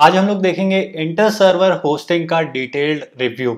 आज हम लोग देखेंगे इंटर सर्वर होस्टिंग का डिटेल्ड रिव्यू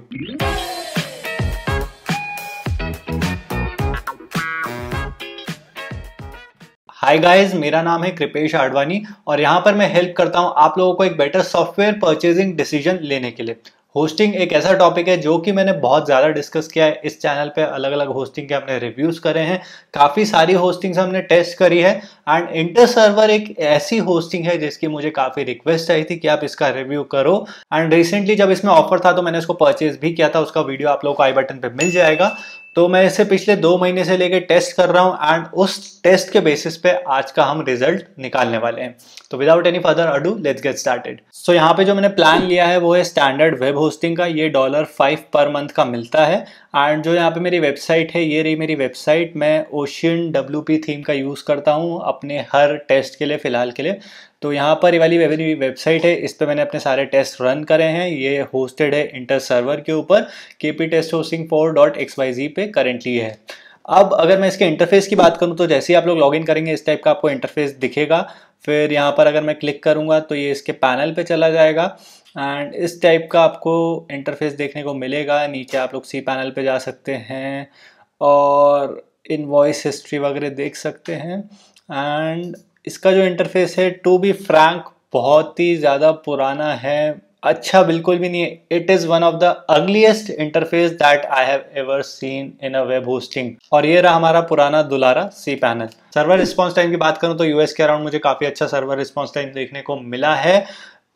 हाय गाइस मेरा नाम है कृपेश आडवाणी और यहां पर मैं हेल्प करता हूं आप लोगों को एक बेटर सॉफ्टवेयर परचेजिंग डिसीजन लेने के लिए होस्टिंग एक ऐसा टॉपिक है जो कि मैंने बहुत ज़्यादा डिस्कस किया है इस चैनल पे अलग अलग होस्टिंग के हमने रिव्यूज़ करे हैं काफ़ी सारी होस्टिंग्स हमने टेस्ट करी है एंड इंटर सर्वर एक ऐसी होस्टिंग है जिसकी मुझे काफ़ी रिक्वेस्ट आई थी कि आप इसका रिव्यू करो एंड रिसेंटली जब इसमें ऑफर था तो मैंने इसको परचेज भी किया था उसका वीडियो आप लोग को आई बटन पर मिल जाएगा तो मैं इसे पिछले दो महीने से लेकर टेस्ट कर रहा हूँ एंड उस टेस्ट के बेसिस पे आज का हम रिजल्ट निकालने वाले हैं तो without any further ado let's get started so यहाँ पे जो मैंने प्लान लिया है वो है स्टैंडर्ड वेब होस्टिंग का ये डॉलर फाइव पर मंथ का मिलता है एंड जो यहाँ पे मेरी वेबसाइट है ये रही मेरी वेबसाइट मैं ओशियन डब्ल्यू थीम का यूज़ करता हूँ अपने हर टेस्ट के लिए फ़िलहाल के लिए तो यहाँ पर ये वाली वेबसाइट है इस पर मैंने अपने सारे टेस्ट रन करे हैं ये होस्टेड है इंटर सर्वर के ऊपर K P test hosting four dot X Y G पे करेंटली है अब अगर मैं इसके इंटरफेस की बात करूँ तो जैसे ही आप लोग लॉगिन करेंगे इस टाइप का आपको इंटरफेस दिखेगा फिर यहाँ पर अगर मैं क्लिक करूँगा तो ये इसके पैनल पे चला जाएगा एंड इस टाइप का आपको इंटरफेस देखने को मिलेगा नीचे आप लोग सी पैनल पे जा सकते हैं और वॉइस हिस्ट्री वगैरह देख सकते हैं एंड इसका जो इंटरफेस है टू बी फ्रैंक बहुत ही ज़्यादा पुराना है अच्छा बिल्कुल भी नहीं है it is one of the ugliest interface that I have ever seen in a web hosting और ये रहा हमारा पुराना दुलारा C panel server response time की बात करूँ तो यूएस के अराउंड मुझे काफ़ी अच्छा सर्वर रिस्पॉन्स टाइम देखने को मिला है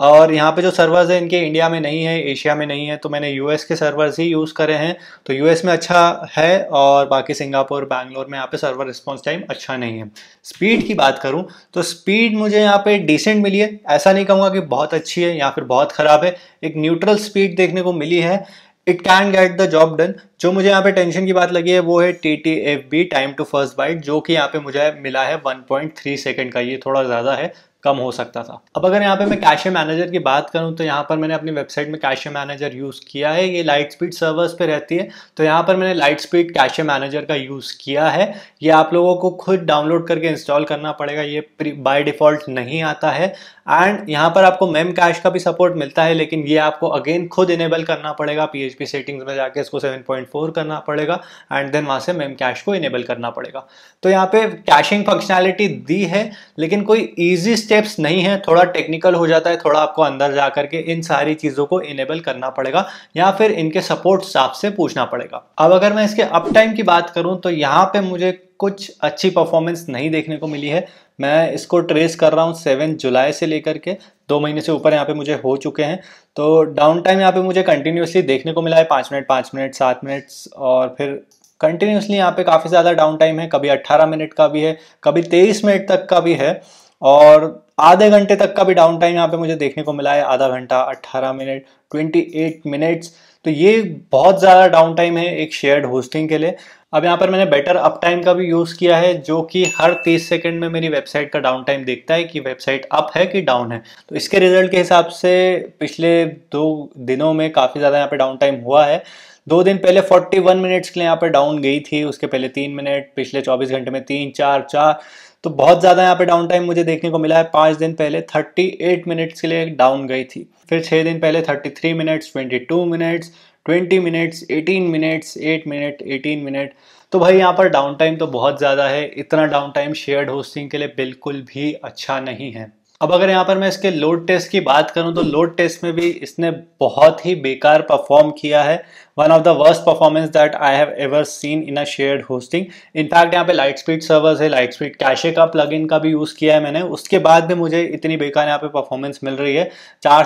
और यहाँ पे जो सर्वर्स हैं इनके इंडिया में नहीं है एशिया में नहीं है तो मैंने यूएस के सर्वर्स ही यूज़ करे हैं तो यूएस में अच्छा है और बाकी सिंगापुर बैंगलोर में यहाँ पे सर्वर रिस्पॉन्स टाइम अच्छा नहीं है स्पीड की बात करूँ तो स्पीड मुझे यहाँ पे डिसेंट मिली है ऐसा नहीं कहूँगा कि बहुत अच्छी है या फिर बहुत ख़राब है एक न्यूट्रल स्पीड देखने को मिली है it can get the job done जो मुझे यहाँ पे टेंशन की बात लगी है वो है T T F B time to first byte जो कि यहाँ पे मुझे मिला है 1.3 सेकंड का ये थोड़ा ज़्यादा है कम हो सकता था अब अगर यहाँ पे मैं कैशे मैनेजर की बात करूँ तो यहाँ पर मैंने अपनी वेबसाइट में कैशे मैनेजर यूज़ किया है ये लाइट स्पीड सर्वर्स पे रहती है तो यहाँ पर मैंने लाइट स्पीड कैशे मैनेजर का यूज़ किया है ये आप लोगों को खुद डाउनलोड करके इंस्टॉल करना पड़ेगा ये बाय डिफ़ॉल्ट नहीं आता है एंड यहाँ पर आपको मेम कैश का भी सपोर्ट मिलता है लेकिन ये आपको अगेन खुद इनेबल करना पड़ेगा पी सेटिंग्स में जाके इसको सेवन करना पड़ेगा एंड देन वहाँ से मेम कैश को इनेबल करना पड़ेगा तो यहाँ पर कैशिंग फंक्शनैलिटी दी है लेकिन कोई ईजी स्टेप्स नहीं है थोड़ा टेक्निकल हो जाता है थोड़ा आपको अंदर जा करके इन सारी चीज़ों को इनेबल करना पड़ेगा या फिर इनके सपोर्ट स्टाफ से पूछना पड़ेगा अब अगर मैं इसके अप टाइम की बात करूँ तो यहाँ पे मुझे कुछ अच्छी परफॉर्मेंस नहीं देखने को मिली है मैं इसको ट्रेस कर रहा हूँ सेवन जुलाई से लेकर के दो महीने से ऊपर यहाँ पे मुझे हो चुके हैं तो डाउन टाइम यहाँ पे मुझे कंटिन्यूसली देखने को मिला है पाँच मिनट पाँच मिनट सात मिनट और फिर कंटिन्यूसली यहाँ पे काफ़ी ज़्यादा डाउन टाइम है कभी अट्ठारह मिनट का भी है कभी तेईस मिनट तक का भी है और आधे घंटे तक का भी डाउन टाइम यहाँ पे मुझे देखने को मिला है आधा घंटा 18 मिनट 28 मिनट्स तो ये बहुत ज़्यादा डाउन टाइम है एक शेयर्ड होस्टिंग के लिए अब यहाँ पर मैंने बेटर अप टाइम का भी यूज़ किया है जो कि हर 30 सेकंड में मेरी वेबसाइट का डाउन टाइम देखता है कि वेबसाइट अप है कि डाउन है तो इसके रिजल्ट के हिसाब से पिछले दो दिनों में काफ़ी ज़्यादा यहाँ पर डाउन टाइम हुआ है दो दिन पहले 41 मिनट्स के लिए यहाँ पर डाउन गई थी उसके पहले तीन मिनट पिछले 24 घंटे में तीन चार चार तो बहुत ज़्यादा यहाँ पे डाउन टाइम मुझे देखने को मिला है पाँच दिन पहले 38 मिनट्स के लिए डाउन गई थी फिर छः दिन पहले 33 minutes 22 minutes 20 minutes 18 minutes 8 minute 18 minute तो भाई यहाँ पर डाउन टाइम तो बहुत ज़्यादा है इतना डाउन टाइम शेयर्ड होस्टिंग के लिए बिल्कुल भी अच्छा नहीं है अब अगर यहाँ पर मैं इसके लोड टेस्ट की बात करूँ तो लोड टेस्ट में भी इसने बहुत ही बेकार परफॉर्म किया है one of the worst performance that I have ever seen in a shared hosting in fact यहाँ पे लाइट स्पीड सर्वर्स है लाइट स्पीड कैशे का प्लग का भी यूज़ किया है मैंने उसके बाद भी मुझे इतनी बेकार यहाँ पे परफॉर्मेंस मिल रही है चार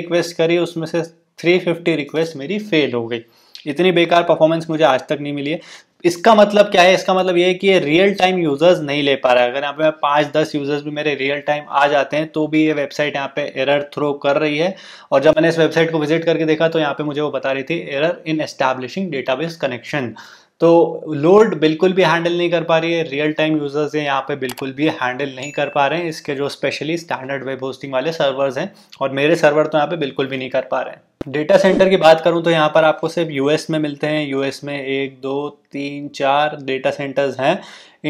रिक्वेस्ट करी उसमें से थ्री रिक्वेस्ट मेरी फेल हो गई इतनी बेकार परफॉर्मेंस मुझे आज तक नहीं मिली है इसका मतलब क्या है इसका मतलब ये है कि ये रियल टाइम यूजर्स नहीं ले पा रहा है अगर यहाँ पे पाँच दस यूजर्स भी मेरे रियल टाइम आ जाते हैं तो भी ये वेबसाइट यहाँ पे एरर थ्रो कर रही है और जब मैंने इस वेबसाइट को विजिट करके देखा तो यहाँ पे मुझे वो बता रही थी error in establishing database connection तो लोड बिल्कुल भी हैंडल नहीं कर पा रही है रियल टाइम यूजर्स हैं यहाँ पे बिल्कुल भी हैंडल नहीं कर पा रहे हैं इसके जो स्पेशली स्टैंडर्ड वेब होस्टिंग वाले सर्वर्स हैं और मेरे सर्वर तो यहाँ पे बिल्कुल भी नहीं कर पा रहे हैं डेटा सेंटर की बात करूं तो यहाँ पर आपको सिर्फ यूएस में मिलते हैं यूएस में एक दो तीन चार डेटा सेंटर्स हैं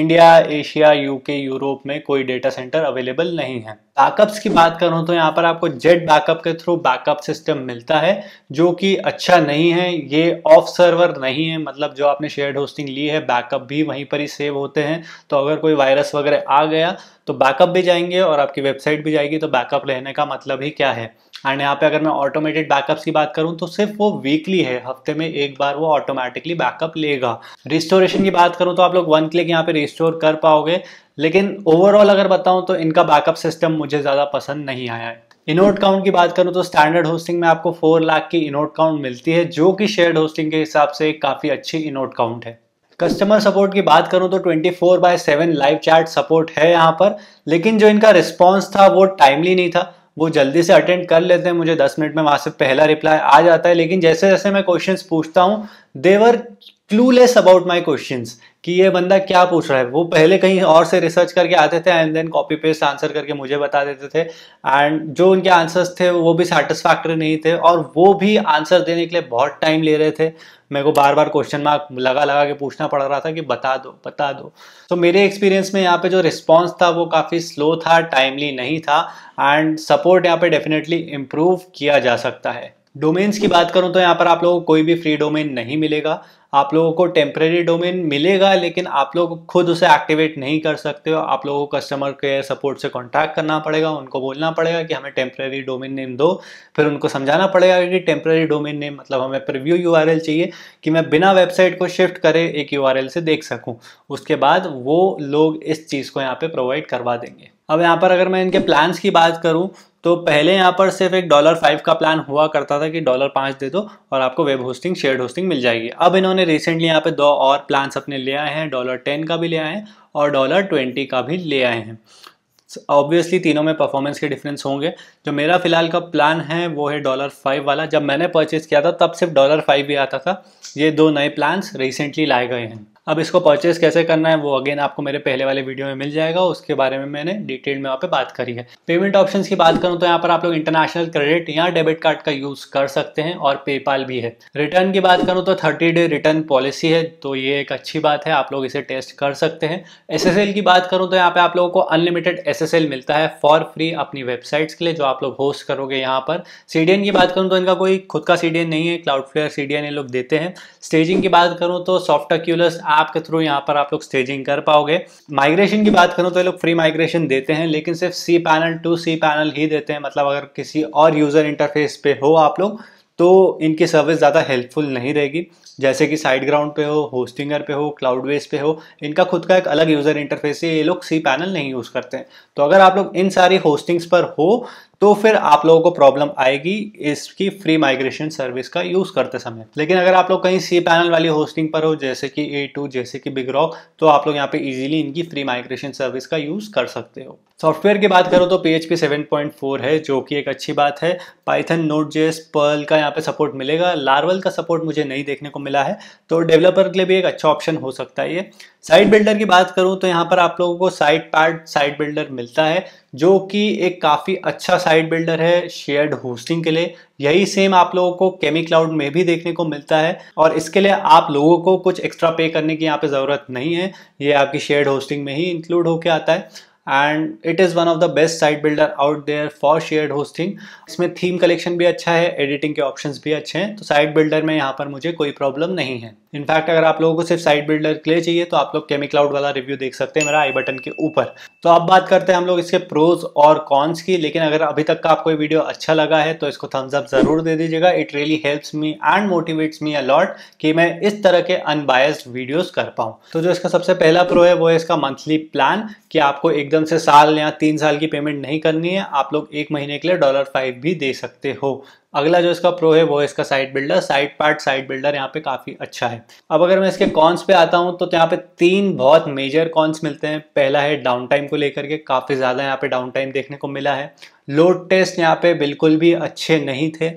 इंडिया एशिया यूके यूरोप में कोई डेटा सेंटर अवेलेबल नहीं है बैकअप्स की बात करूं तो यहाँ पर आपको जेट बैकअप के थ्रू बैकअप सिस्टम मिलता है जो कि अच्छा नहीं है ये ऑफ सर्वर नहीं है मतलब जो आपने शेयर होस्टिंग ली है बैकअप भी वहीं पर ही सेव होते हैं तो अगर कोई वायरस वगैरह आ गया तो बैकअप भी जाएंगे और आपकी वेबसाइट भी जाएगी तो बैकअप रहने का मतलब ही क्या है एंड यहाँ पे अगर मैं ऑटोमेटेड बैकअप्स की बात करूँ तो सिर्फ वो वीकली है हफ्ते में एक बार वो ऑटोमेटिकली बैकअप लेगा रिस्टोरेशन की बात करूँ तो आप लोग वन क्लिक यहाँ पे रिस्टोर कर पाओगे लेकिन ओवरऑल अगर बताऊँ तो इनका बैकअप सिस्टम मुझे ज़्यादा पसंद नहीं आया है इनोट काउंट की बात करूं तो स्टैंडर्ड होस्टिंग में आपको 4 लाख की इनोट काउंट मिलती है जो कि शेयर्ड होस्टिंग के हिसाब से काफ़ी अच्छी इनोट काउंट है कस्टमर सपोर्ट की बात करूं तो 24 four by seven live chat support है यहाँ पर लेकिन जो इनका रिस्पॉन्स था वो टाइमली नहीं था वो जल्दी से अटेंड कर लेते हैं मुझे दस मिनट में वहां से पहला रिप्लाई आ जाता है लेकिन जैसे जैसे मैं क्वेश्चन पूछता हूँ they were clueless about my question कि ये बंदा क्या पूछ रहा है वो पहले कहीं और से रिसर्च करके आते थे and then copy paste answer करके मुझे बता देते थे एंड जो उनके आंसर्स थे वो भी सेटिस्फैक्ट्री नहीं थे और वो भी आंसर देने के लिए बहुत टाइम ले रहे थे मेरे को बार बार क्वेश्चन मार्क लगा लगा के पूछना पड़ रहा था कि बता दो बता दो तो मेरे एक्सपीरियंस में यहाँ पे जो रिस्पॉन्स था वो काफ़ी स्लो था टाइमली नहीं था एंड सपोर्ट यहाँ पे डेफिनेटली इम्प्रूव किया जा सकता है डोमेन्स की बात करूं तो यहाँ पर आप लोगों को कोई भी फ्री डोमेन नहीं मिलेगा आप लोगों को टेम्प्रेरी डोमेन मिलेगा लेकिन आप लोग खुद उसे एक्टिवेट नहीं कर सकते हो आप लोगों को कस्टमर केयर सपोर्ट से कॉन्टैक्ट करना पड़ेगा उनको बोलना पड़ेगा कि हमें टेम्प्रेरी डोमेन नेम दो फिर उनको समझाना पड़ेगा कि टेम्प्रेरी डोमेन नेम मतलब हमें प्रिव्यू यू चाहिए कि मैं बिना वेबसाइट को शिफ्ट करे एक यू से देख सकूँ उसके बाद वो लोग इस चीज़ को यहाँ पर प्रोवाइड करवा देंगे अब यहाँ पर अगर मैं इनके प्लान्स की बात करूँ तो पहले यहाँ पर सिर्फ एक डॉलर फाइव का प्लान हुआ करता था कि डॉलर पाँच दे दो और आपको वेब होस्टिंग शेयर होस्टिंग मिल जाएगी अब इन्होंने रिसेंटली यहाँ पे दो और प्लान्स अपने ले आए हैं डॉलर टेन का भी ले आए हैं और डॉलर ट्वेंटी का भी ले आए हैं ऑब्वियसली तीनों में परफॉर्मेंस के डिफरेंस होंगे जो मेरा फिलहाल का प्लान है वो है डॉलर फाइव वाला जब मैंने परचेज़ किया था तब सिर्फ डॉलर फाइव भी आता था ये दो नए प्लान्स रिसेंटली लाए गए हैं अब इसको परचेज कैसे करना है वो अगेन आपको मेरे पहले वाले वीडियो में मिल जाएगा उसके बारे में मैंने डिटेल में वहाँ पे बात करी है पेमेंट ऑप्शंस की बात करूँ तो यहाँ पर आप लोग इंटरनेशनल क्रेडिट या डेबिट कार्ड का यूज़ कर सकते हैं और पेपाल भी है रिटर्न की बात करूँ तो थर्टी डे रिटर्न पॉलिसी है तो ये एक अच्छी बात है आप लोग इसे टेस्ट कर सकते हैं एस की बात करूँ तो यहाँ पे आप लोगों को अनलिमिटेड एस मिलता है फॉर फ्री अपनी वेबसाइट्स के लिए जो आप लोग होस्ट करोगे यहाँ पर सी की बात करूँ तो इनका कोई खुद का सी नहीं है क्लाउड फ्लेयर सी ये लोग देते हैं स्टेजिंग की बात करूँ तो सॉफ्टक्यूलस ऐप के थ्रू यहाँ पर आप लोग स्टेजिंग कर पाओगे माइग्रेशन की बात करूँ तो ये लोग फ्री माइग्रेशन देते हैं लेकिन सिर्फ C panel to C panel ही देते हैं मतलब अगर किसी और यूज़र इंटरफेस पे हो आप लोग तो इनकी सर्विस ज़्यादा हेल्पफुल नहीं रहेगी जैसे कि साइड ग्राउंड पे हो होस्टिंगर पे हो क्लाउड बेस पे हो इनका खुद का एक अलग यूज़र इंटरफेस है ये लोग सी पैनल नहीं यूज़ करते हैं तो अगर आप लोग इन सारी होस्टिंग्स पर हो तो फिर आप लोगों को प्रॉब्लम आएगी इसकी फ्री माइग्रेशन सर्विस का यूज़ करते समय लेकिन अगर आप लोग कहीं सी पैनल वाली होस्टिंग पर हो जैसे कि ए टू जैसे कि बिग रॉक तो आप लोग यहाँ पे इजीली इनकी फ्री माइग्रेशन सर्विस का यूज़ कर सकते हो सॉफ्टवेयर की बात करो तो P H P seven point four है जो कि एक अच्छी बात है पाइथन नोट जेस पर्ल का यहाँ पे सपोर्ट मिलेगा लार्वल का सपोर्ट मुझे नहीं देखने को मिला है तो डेवलपर के लिए भी एक अच्छा ऑप्शन हो सकता है ये साइट बिल्डर की बात करूँ तो यहाँ पर आप लोगों को साइट पार्ट साइट बिल्डर मिलता है जो कि एक काफ़ी अच्छा साइट बिल्डर है शेयर्ड होस्टिंग के लिए यही सेम आप लोगों को केमी क्लाउड में भी देखने को मिलता है और इसके लिए आप लोगों को कुछ एक्स्ट्रा पे करने की यहाँ पे ज़रूरत नहीं है ये आपकी शेयर्ड होस्टिंग में ही इंक्लूड होके आता है and it is one of the best site builder out there for shared hosting इसमें थीम कलेक्शन भी अच्छा है एडिटिंग के ऑप्शंस भी अच्छे हैं तो साइट बिल्डर में यहाँ पर मुझे कोई प्रॉब्लम नहीं है इनफैक्ट अगर आप लोगों को सिर्फ साइट बिल्डर के लिए चाहिए तो आप लोग केमी क्लाउड वाला रिव्यू देख सकते हैं मेरा आई बटन के ऊपर तो अब बात करते हैं हम लोग इसके प्रोज और कॉन्स की लेकिन अगर अभी तक का आपको ये वीडियो अच्छा लगा है तो इसको थम्स अप जरूर दे दीजिएगा it really helps me and motivates me a lot कि मैं इस तरह के अनबायस्ड वीडियोस कर पाऊँ तो जो इसका सबसे पहला प्रो है वो है इसका मंथली प्लान कि आपको एक एकदम से साल या तीन साल की पेमेंट नहीं करनी है आप लोग एक महीने के लिए डॉलर फाइव भी दे सकते हो अगला जो इसका प्रो है वो है इसका site builder site part site builder यहाँ पे काफी अच्छा है अब अगर मैं इसके कॉन्स पे आता हूँ तो यहाँ पे तीन बहुत मेजर कॉन्स मिलते हैं पहला है डाउन टाइम को लेकर के काफी ज्यादा यहाँ पे डाउन टाइम देखने को मिला है लोड टेस्ट यहाँ पे बिल्कुल भी अच्छे नहीं थे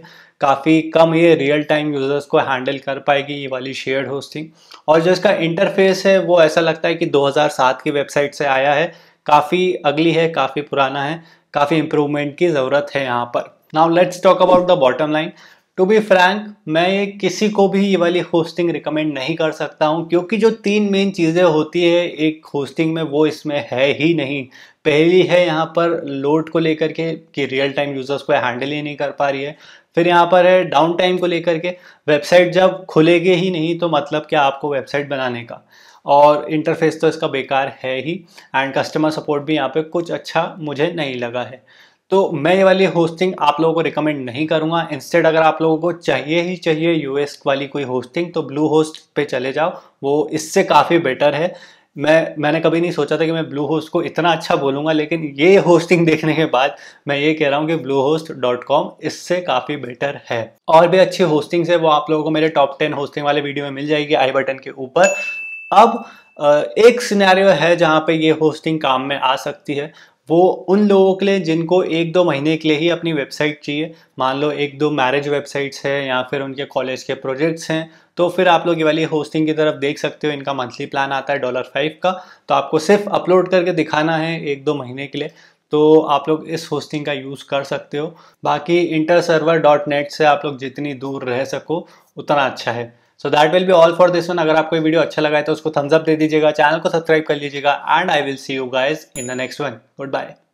काफ़ी कम ये रियल टाइम यूज़र्स को हैंडल कर पाएगी ये वाली शेयर्ड होस्टिंग और जो इसका इंटरफेस है वो ऐसा लगता है कि 2007 की वेबसाइट से आया है काफ़ी अगली है काफ़ी पुराना है काफ़ी इम्प्रूवमेंट की ज़रूरत है यहाँ पर now let's talk about the bottom line to be frank मैं ये किसी को भी ये वाली होस्टिंग रिकमेंड नहीं कर सकता हूँ क्योंकि जो तीन मेन चीज़ें होती है एक होस्टिंग में वो इसमें है ही नहीं पहली है यहाँ पर लोड को लेकर के कि रियल टाइम यूज़र्स को हैंडल ही नहीं कर पा रही है फिर यहाँ पर है डाउन टाइम को लेकर के वेबसाइट जब खुलेगी ही नहीं तो मतलब क्या आपको वेबसाइट बनाने का और इंटरफेस तो इसका बेकार है ही एंड कस्टमर सपोर्ट भी यहाँ पे कुछ अच्छा मुझे नहीं लगा है तो मैं ये वाली होस्टिंग आप लोगों को रिकमेंड नहीं करूँगा इंस्टेड अगर आप लोगों को चाहिए ही चाहिए यू वाली कोई होस्टिंग तो ब्लू होस्ट पर चले जाओ वो इससे काफ़ी बेटर है मैं मैंने कभी नहीं सोचा था कि मैं ब्लू होस्ट को इतना अच्छा बोलूँगा लेकिन ये होस्टिंग देखने के बाद मैं ये कह रहा हूँ कि ब्लू होस्ट डॉट कॉम इससे काफ़ी बेटर है और भी अच्छी होस्टिंग्स है वो आप लोगों को मेरे टॉप टेन होस्टिंग वाले वीडियो में मिल जाएगी आई बटन के ऊपर अब एक सिनेरियो है जहाँ पे ये होस्टिंग काम में आ सकती है वो उन लोगों के लिए जिनको एक दो महीने के लिए ही अपनी वेबसाइट चाहिए मान लो एक दो मैरिज वेबसाइट्स हैं या फिर उनके कॉलेज के प्रोजेक्ट्स हैं तो फिर आप लोग ये वाली होस्टिंग की तरफ देख सकते हो इनका मंथली प्लान आता है डॉलर फाइव का तो आपको सिर्फ अपलोड करके दिखाना है एक दो महीने के लिए तो आप लोग इस होस्टिंग का यूज़ कर सकते हो बाकी इंटर सर्वर डॉट नेट से आप लोग जितनी दूर रह सको उतना अच्छा है so that will be all for this one अगर आपको वीडियो अच्छा लगा है तो उसको थम्सअप दे दीजिएगा चैनल को सब्सक्राइब कर लीजिएगा and I will see you guys in the next one good bye